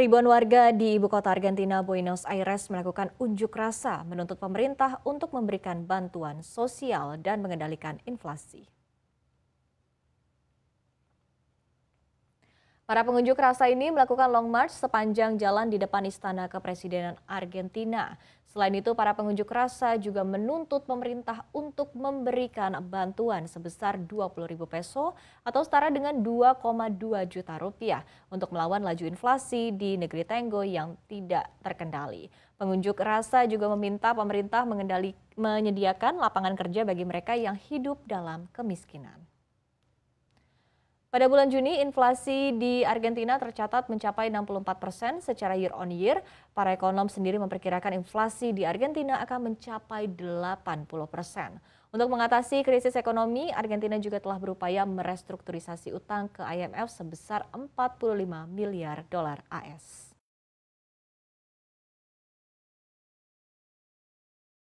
Ribuan warga di ibu kota Argentina Buenos Aires melakukan unjuk rasa menuntut pemerintah untuk memberikan bantuan sosial dan mengendalikan inflasi. Para pengunjuk rasa ini melakukan long march sepanjang jalan di depan Istana Kepresidenan Argentina. Selain itu, para pengunjuk rasa juga menuntut pemerintah untuk memberikan bantuan sebesar ribu peso atau setara dengan 2,2 juta rupiah untuk melawan laju inflasi di negeri Tenggo yang tidak terkendali. Pengunjuk rasa juga meminta pemerintah menyediakan lapangan kerja bagi mereka yang hidup dalam kemiskinan. Pada bulan Juni, inflasi di Argentina tercatat mencapai 64 persen secara year on year. Para ekonom sendiri memperkirakan inflasi di Argentina akan mencapai 80 persen. Untuk mengatasi krisis ekonomi, Argentina juga telah berupaya merestrukturisasi utang ke IMF sebesar 45 miliar dolar AS.